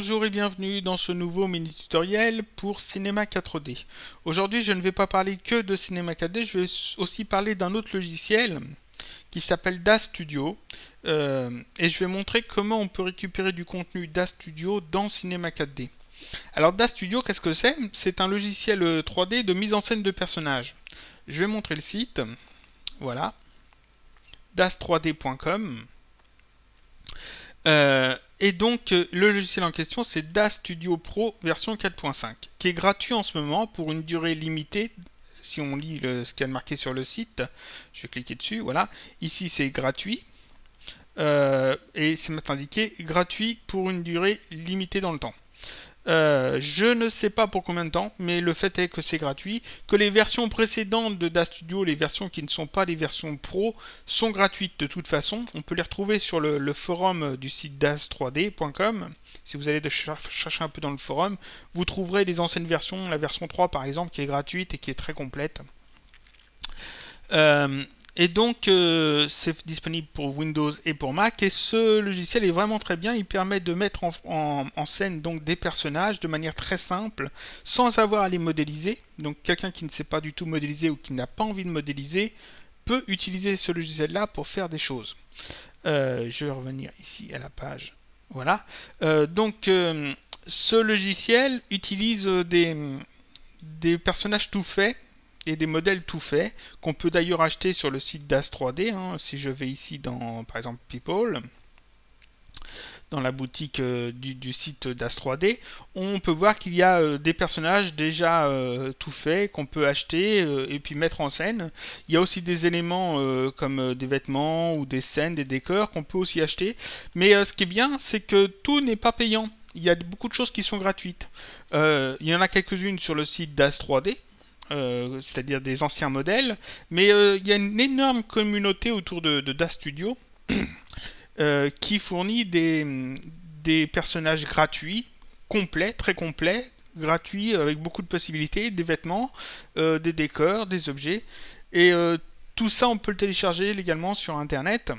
Bonjour et bienvenue dans ce nouveau mini tutoriel pour Cinema 4D. Aujourd'hui je ne vais pas parler que de Cinema 4D, je vais aussi parler d'un autre logiciel qui s'appelle DAS Studio euh, et je vais montrer comment on peut récupérer du contenu Studio dans Cinema 4D. Alors Studio, qu'est-ce que c'est C'est un logiciel 3D euh, de mise en scène de personnages. Je vais montrer le site, voilà, das3d.com. Euh, et donc euh, le logiciel en question c'est Studio Pro version 4.5 qui est gratuit en ce moment pour une durée limitée si on lit ce qu'il y a marqué sur le site, je vais cliquer dessus, voilà. Ici, c'est gratuit. Euh, et c'est indiqué gratuit pour une durée limitée dans le temps. Euh, je ne sais pas pour combien de temps, mais le fait est que c'est gratuit, que les versions précédentes de Studio, les versions qui ne sont pas les versions pro, sont gratuites de toute façon. On peut les retrouver sur le, forum du site das3d.com. Si vous allez chercher un peu dans le forum, vous trouverez les anciennes versions, la version 3 par exemple, qui est gratuite et qui est très complète. Euh, et donc, euh, c'est disponible pour Windows et pour Mac. Et ce logiciel est vraiment très bien. Il permet de mettre en, scène donc des personnages de manière très simple, sans avoir à les modéliser. Donc, quelqu'un qui ne sait pas du tout modéliser ou qui n'a pas envie de modéliser peut utiliser ce logiciel-là pour faire des choses. Euh, je vais revenir ici à la page. Voilà. Euh, donc, ce logiciel utilise des personnages tout faits a des modèles tout faits qu'on peut d'ailleurs acheter sur le site d'As3D. Hein, si je vais ici dans par exemple People, dans la boutique euh, du, site d'As3D, on peut voir qu'il y a euh, des personnages déjà euh, tout faits qu'on peut acheter et puis mettre en scène. Il y a aussi des éléments comme des vêtements ou des scènes, des décors qu'on peut aussi acheter. Mais ce qui est bien, c'est que tout n'est pas payant. Il y a beaucoup de choses qui sont gratuites. il y en a quelques-unes sur le site d'As3D, euh, c'est-à-dire des anciens modèles, mais euh, il y a une énorme communauté autour de, de DAS Studio euh, qui fournit des, des, personnages gratuits, complets, très complets, gratuits, avec beaucoup de possibilités, des vêtements, des décors, des objets, et tout ça on peut le télécharger légalement sur Internet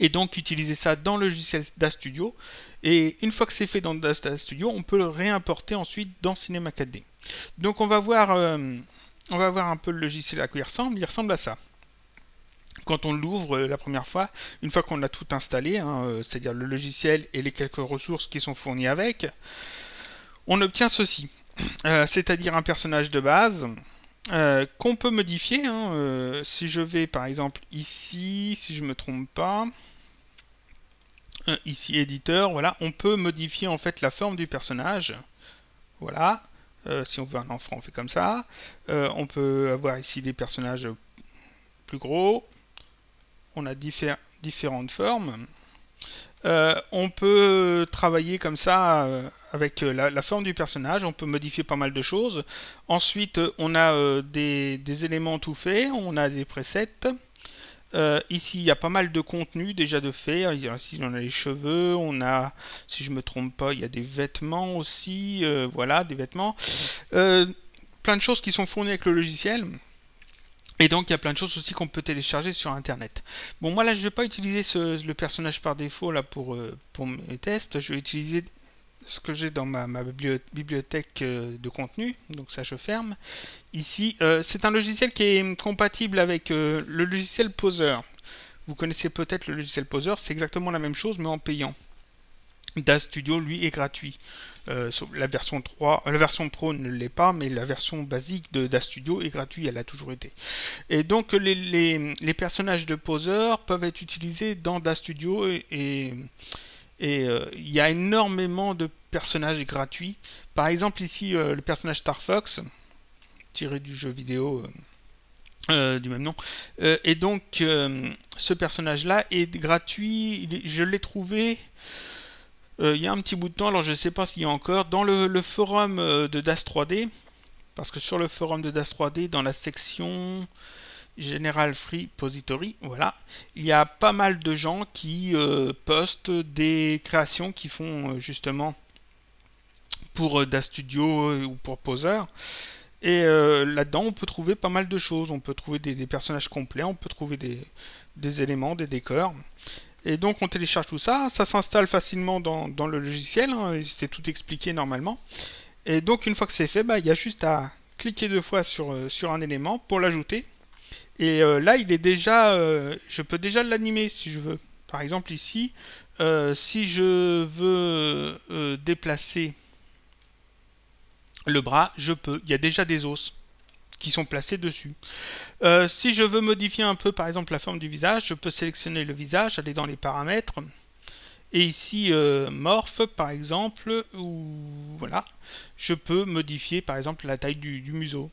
et donc utiliser ça dans le logiciel DAS Studio. Et une fois que c'est fait dans DAS Studio, on peut le réimporter ensuite dans Cinema 4D. Donc euh, on va voir, un peu le logiciel à quoi il ressemble. Il ressemble à ça. Quand on l'ouvre euh, la première fois, une fois qu'on a tout installé, hein, euh, c'est-à-dire le logiciel et les quelques ressources qui sont fournies avec, on obtient ceci. c'est-à-dire un personnage de base qu'on peut modifier. Hein, si je vais par exemple ici, si je ne me trompe pas, ici éditeur, voilà, on peut modifier en fait la forme du personnage. Voilà. Euh, si on veut un enfant, on fait comme ça. Euh, on peut avoir ici des personnages plus gros. On a différentes formes. Euh, on peut travailler comme ça avec la, forme du personnage, on peut modifier pas mal de choses. Ensuite, on a des, des, éléments tout faits, on a des presets. Euh, ici, il y a pas mal de contenu déjà de fait. Ici, on a les cheveux, on a, si je me trompe pas, il y a des vêtements aussi. Euh, voilà, des vêtements. Euh, plein de choses qui sont fournies avec le logiciel. Et donc, il y a plein de choses aussi qu'on peut télécharger sur Internet. Bon, moi là, je ne vais pas utiliser le personnage par défaut là pour, pour mes tests. Je vais utiliser ce que j'ai dans ma, bibliothèque euh, de contenu, donc ça je ferme. Ici, euh, c'est un logiciel qui est compatible avec euh, le logiciel Poser. Vous connaissez peut-être le logiciel Poser, c'est exactement la même chose mais en payant. DAS Studio, lui, est gratuit. la version 3, la version Pro ne l'est pas, mais la version basique de DAS Studio est gratuite, elle a toujours été. Et donc les, personnages de Poser peuvent être utilisés dans Da Studio et, et il y a énormément de personnages gratuit, Par exemple, ici, euh, le personnage Star Fox, tiré du jeu vidéo euh, euh, du même nom. et donc, ce personnage-là est gratuit. je l'ai trouvé. Il y a un petit bout de temps, alors je ne sais pas s'il y a encore, dans le, forum de DAS 3D, parce que sur le forum de DAS 3D, dans la section General Free Pository, voilà. Il y a pas mal de gens qui postent des créations qui font justement pour euh, Studio euh, ou pour Poser. Et euh, là-dedans, on peut trouver pas mal de choses. On peut trouver des, personnages complets, on peut trouver des, des, éléments, des décors. Et donc, on télécharge tout ça. Ça s'installe facilement dans, dans, le logiciel. Hein, c'est tout expliqué normalement. Et donc, une fois que c'est fait, bah, il y a juste à cliquer deux fois sur, sur un élément pour l'ajouter. Et là, il est déjà, je peux déjà l'animer si je veux. Par exemple, ici, si je veux déplacer le bras, je peux. Il y a déjà des os qui sont placés dessus. Euh, si je veux modifier un peu, par exemple, la forme du visage, je peux sélectionner le visage, aller dans les paramètres, et ici, euh, morph, par exemple, ou voilà, je peux modifier, par exemple, la taille du, museau.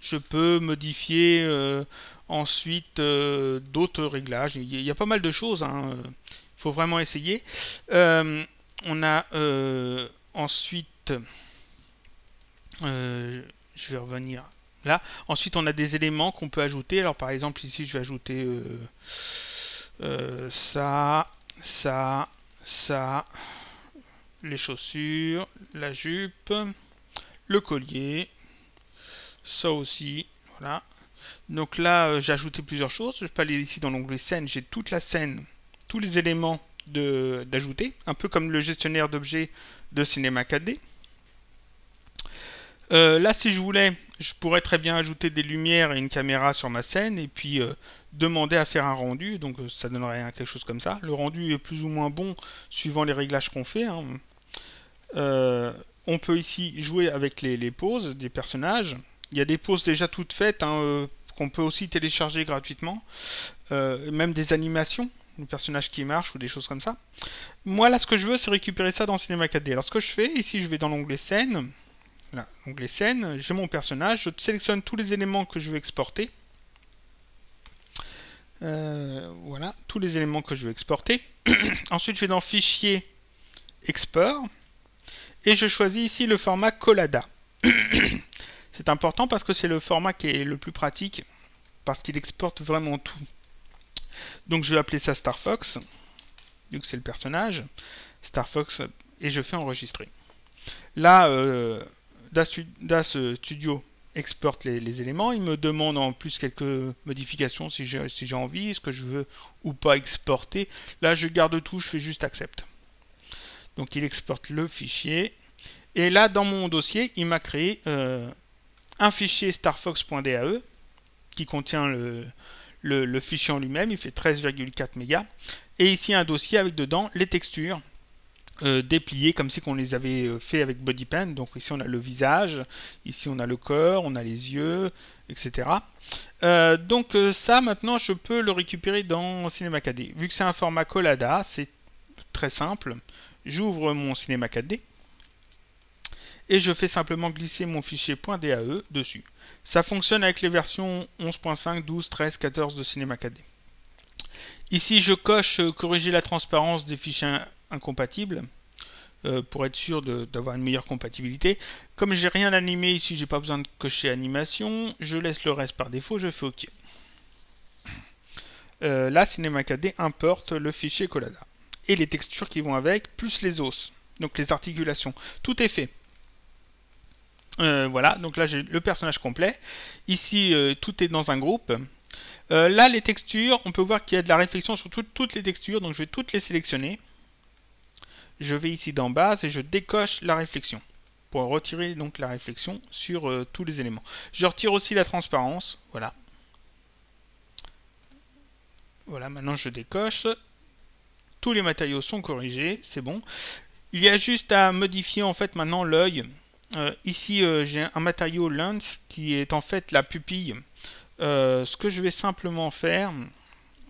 Je peux modifier euh, ensuite d'autres réglages. Il y, a pas mal de choses. Hein, il faut vraiment essayer. on a ensuite euh, je vais revenir là. Ensuite, on a des éléments qu'on peut ajouter. Alors, par exemple, ici, je vais ajouter euh, euh, ça, ça, ça, les chaussures, la jupe, le collier, ça aussi, voilà. Donc là, j'ai ajouté plusieurs choses. Je peux aller ici dans l'onglet scène, j'ai toute la scène, tous les éléments d'ajouter, un peu comme le gestionnaire d'objets de Cinema 4D. Euh, là, si je voulais, je pourrais très bien ajouter des lumières et une caméra sur ma scène et puis euh, demander à faire un rendu. Donc euh, ça donnerait quelque chose comme ça. Le rendu est plus ou moins bon suivant les réglages qu'on fait. Hein. on peut ici jouer avec les, poses des personnages. Il y a des poses déjà toutes faites hein, qu'on peut aussi télécharger gratuitement. même des animations des personnages qui marchent ou des choses comme ça. Moi là ce que je veux c'est récupérer ça dans Cinema 4D. Alors ce que je fais, ici je vais dans l'onglet scène, Là, donc les scènes, j'ai mon personnage, je sélectionne tous les éléments que je veux exporter. Euh, voilà, tous les éléments que je veux exporter. Ensuite, je vais dans Fichier, Export, et je choisis ici le format Colada. c'est important parce que c'est le format qui est le plus pratique, parce qu'il exporte vraiment tout. Donc je vais appeler ça Star Fox, vu que c'est le personnage, Star Fox, et je fais enregistrer. Là, euh, DAS Studio exporte les, éléments. Il me demande en plus quelques modifications si j'ai si envie, ce que je veux ou pas exporter. Là, je garde tout, je fais juste accept. Donc, il exporte le fichier. Et là, dans mon dossier, il m'a créé euh, un fichier starfox.dae qui contient le, le fichier en lui-même. Il fait 13,4 mégas. Et ici, un dossier avec dedans les textures euh, dépliés comme si qu'on les avait euh, fait avec body paint. Donc ici on a le visage, ici on a le corps, on a les yeux, etc. Euh, donc ça maintenant je peux le récupérer dans Cinema 4D. Vu que c'est un format Collada, c'est très simple. J'ouvre mon Cinema 4D et je fais simplement glisser mon fichier .dae dessus. Ça fonctionne avec les versions 11.5, 12, 13, 14 de Cinema 4D. Ici, je coche corriger la transparence des fichiers Incompatible euh, pour être sûr d'avoir une meilleure compatibilité. Comme j'ai rien animé ici, j'ai pas besoin de cocher animation. Je laisse le reste par défaut, je fais OK. Euh, là, Cinema 4D importe le fichier Colada et les textures qui vont avec, plus les os, donc les articulations. Tout est fait. Euh, voilà, donc là j'ai le personnage complet. Ici, tout est dans un groupe. là, les textures, on peut voir qu'il y a de la réflexion sur toutes les textures, donc je vais toutes les sélectionner je vais ici dans base et je décoche la réflexion pour retirer donc la réflexion sur euh, tous les éléments. Je retire aussi la transparence, voilà. Voilà, maintenant je décoche. Tous les matériaux sont corrigés, c'est bon. Il y a juste à modifier en fait maintenant l'œil. Euh, ici euh, j'ai un matériau lens qui est en fait la pupille. ce que je vais simplement faire,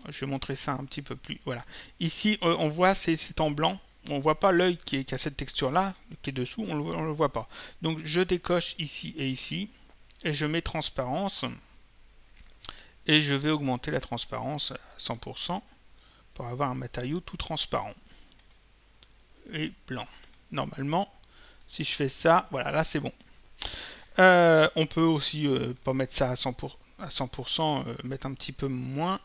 je vais montrer ça un petit peu plus, voilà. Ici on voit c'est en blanc, on voit pas l'œil qui, a cette texture là, qui est dessous, on ne le voit pas. Donc je décoche ici et ici, et je mets transparence, et je vais augmenter la transparence à 100% pour avoir un matériau tout transparent et blanc. Normalement, si je fais ça, voilà, là c'est bon. Euh, on peut aussi euh, pas mettre ça à 100%, à euh, mettre un petit peu moins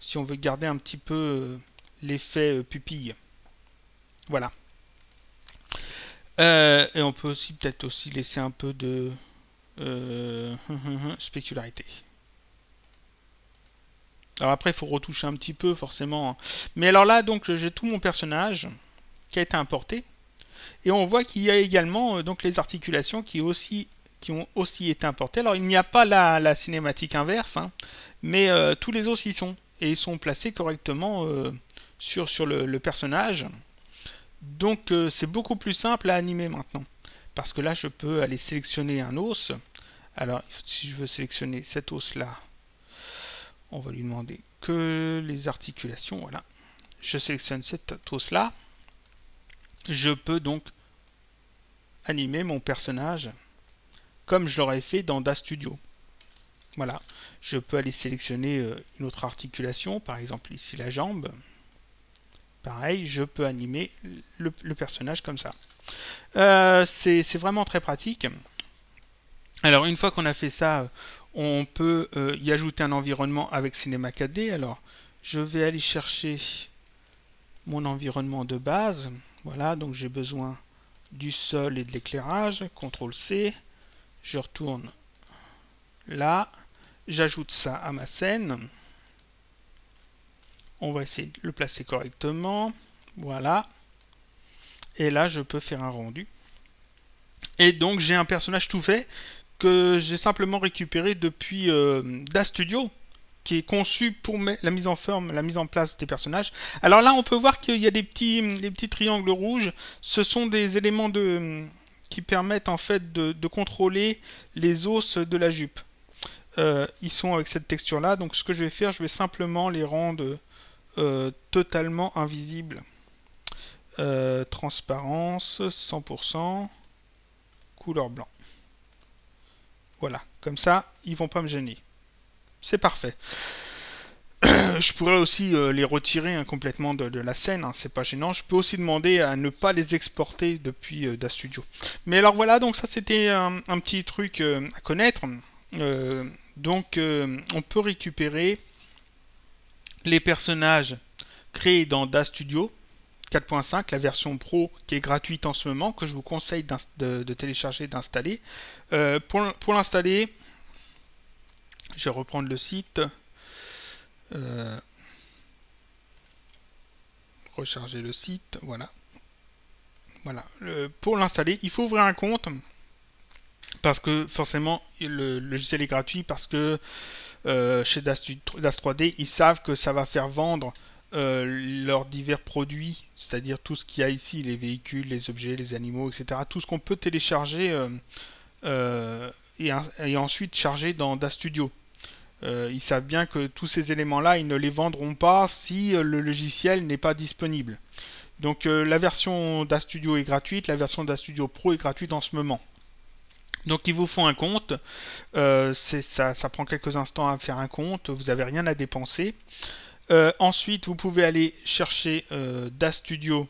si on veut garder un petit peu l'effet pupille. Voilà. Euh, et on peut aussi peut-être aussi laisser un peu de euh, spécularité. Alors après, il faut retoucher un petit peu, forcément. Hein. Mais alors là, donc, j'ai tout mon personnage qui a été importé. Et on voit qu'il y a également euh, donc les articulations qui, aussi, qui ont aussi été importées. Alors, il n'y a pas la, cinématique inverse, hein, mais tous les os y sont. Et ils sont placés correctement sur, sur le personnage. Donc euh, c'est beaucoup plus simple à animer maintenant. Parce que là, je peux aller sélectionner un os. Alors, si je veux sélectionner cet os-là, on va lui demander que les articulations. Voilà. Je sélectionne cet os-là. Je peux donc animer mon personnage comme je l'aurais fait dans Studio. Voilà. Je peux aller sélectionner euh, une autre articulation, par exemple ici la jambe. Pareil, je peux animer le, personnage comme ça. Euh, c'est vraiment très pratique. Alors une fois qu'on a fait ça, on peut euh, y ajouter un environnement avec Cinema 4D. Alors je vais aller chercher mon environnement de base. Voilà, donc j'ai besoin du sol et de l'éclairage. CTRL C, je retourne là, j'ajoute ça à ma scène. On va essayer de le placer correctement. Voilà. Et là, je peux faire un rendu. Et donc, j'ai un personnage tout fait que j'ai simplement récupéré depuis euh, Da Studio qui est conçu pour la mise en forme, la mise en place des personnages. Alors là, on peut voir qu'il y a des petits, petits triangles rouges. Ce sont des éléments de, qui permettent en fait de, contrôler les os de la jupe. Euh, ils sont avec cette texture là, donc ce que je vais faire, je vais simplement les rendre euh, totalement invisible. Euh, transparence, 100%, couleur blanc. Voilà, comme ça, ils vont pas me gêner. C'est parfait. je pourrais aussi euh, les retirer hein, complètement de, la scène, hein, c'est pas gênant. Je peux aussi demander à ne pas les exporter depuis DaStudio. Mais alors voilà, donc ça c'était un, petit truc à connaître. donc on peut récupérer les personnages créés dans DA Studio 4.5, la version pro qui est gratuite en ce moment, que je vous conseille de, télécharger, d'installer. Euh, pour, pour l'installer, je vais reprendre le site. Euh, recharger le site, voilà. Voilà. pour l'installer, il faut ouvrir un compte parce que forcément le logiciel est gratuit, parce que euh, chez Das, 3D, ils savent que ça va faire vendre euh, leurs divers produits, c'est-à-dire tout ce qu'il y a ici, les véhicules, les objets, les animaux, etc. Tout ce qu'on peut télécharger euh, et, et, ensuite charger dans DaStudio. ils savent bien que tous ces éléments-là, ils ne les vendront pas si le logiciel n'est pas disponible. Donc la version DaStudio est gratuite, la version DaStudio Pro est gratuite en ce moment. Donc ils vous font un compte, euh, ça, prend quelques instants à faire un compte, vous n'avez rien à dépenser. Euh, ensuite, vous pouvez aller chercher euh, Studio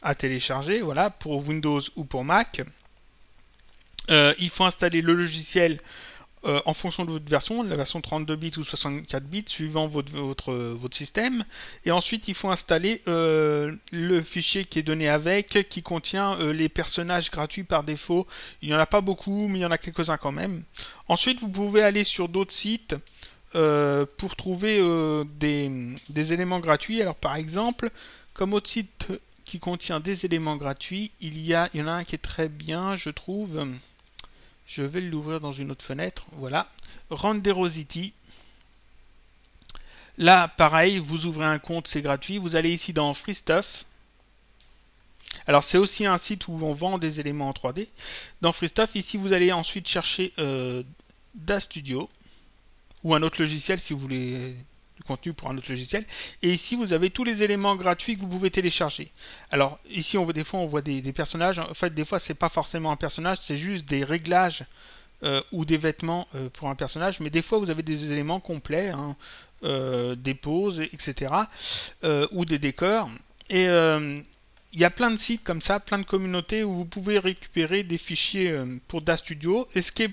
à télécharger, voilà, pour Windows ou pour Mac. Euh, il faut installer le logiciel euh, en fonction de votre version, la version 32 bits ou 64 bits, suivant votre, votre, système. Et ensuite, il faut installer euh, le fichier qui est donné avec, qui contient euh, les personnages gratuits par défaut. Il n'y en a pas beaucoup, mais il y en a quelques-uns quand même. Ensuite, vous pouvez aller sur d'autres sites. pour trouver des, éléments gratuits. Alors par exemple, comme autre site qui contient des éléments gratuits, il y, a, il y en a un qui est très bien, je trouve. Je vais l'ouvrir dans une autre fenêtre. Voilà. Renderosity. Là, pareil, vous ouvrez un compte, c'est gratuit. Vous allez ici dans Free Alors, c'est aussi un site où on vend des éléments en 3D. Dans Free ici, vous allez ensuite chercher euh, DaStudio ou un autre logiciel si vous voulez du contenu pour un autre logiciel. Et ici, vous avez tous les éléments gratuits que vous pouvez télécharger. Alors ici, on voit des fois, on voit des, personnages. En fait, des fois, c'est pas forcément un personnage, c'est juste des réglages euh, ou des vêtements euh, pour un personnage. Mais des fois, vous avez des éléments complets, hein, euh, des poses, etc. ou des décors. Et il y a plein de sites comme ça, plein de communautés où vous pouvez récupérer des fichiers pour Studio. Et ce qui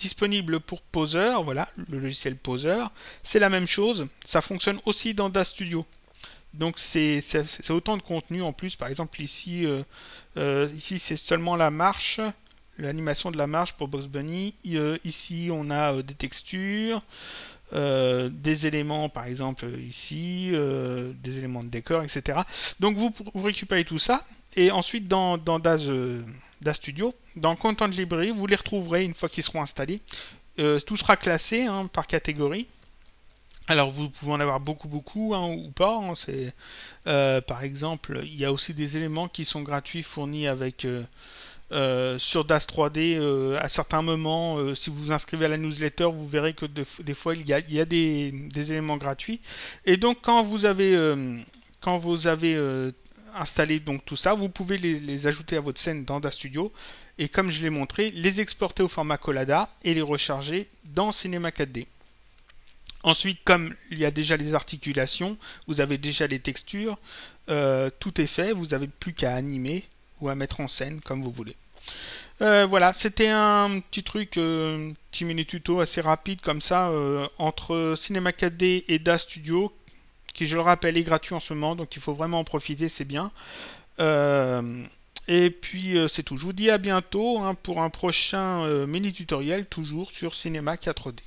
disponible pour Poser, voilà, le logiciel Poser. C'est la même chose, ça fonctionne aussi dans da Studio. Donc c'est autant de contenu en plus. Par exemple ici, euh, euh, ici c'est seulement la marche, l'animation de la marche pour Box Bunny. Euh, ici on a des textures, des éléments par exemple ici, des éléments de décor, etc. Donc vous, vous récupérez tout ça, et ensuite, dans, dans euh, DAS, Studio, dans Content Library, vous les retrouverez une fois qu'ils seront installés. Euh, tout sera classé hein, par catégorie. Alors, vous pouvez en avoir beaucoup, beaucoup, hein, ou pas. Hein, euh, par exemple, il y a aussi des éléments qui sont gratuits fournis avec... sur DAS 3D, à certains moments, si vous vous inscrivez à la newsletter, vous verrez que des fois il y a, des, des, éléments gratuits. Et donc quand vous avez, quand vous avez installer donc tout ça. Vous pouvez les, ajouter à votre scène dans da studio et comme je l'ai montré, les exporter au format colada et les recharger dans Cinema 4D. Ensuite, comme il y a déjà les articulations, vous avez déjà les textures, euh, tout est fait, vous n'avez plus qu'à animer ou à mettre en scène comme vous voulez. Euh, voilà, c'était un petit truc, euh, petit mini tuto assez rapide comme ça entre Cinema 4D et da studio qui je le rappelle est gratuit en ce moment, donc il faut vraiment en profiter, c'est bien. Euh, et puis euh, c'est tout. Je vous dis à bientôt hein, pour un prochain euh, mini tutoriel, toujours sur Cinéma 4D.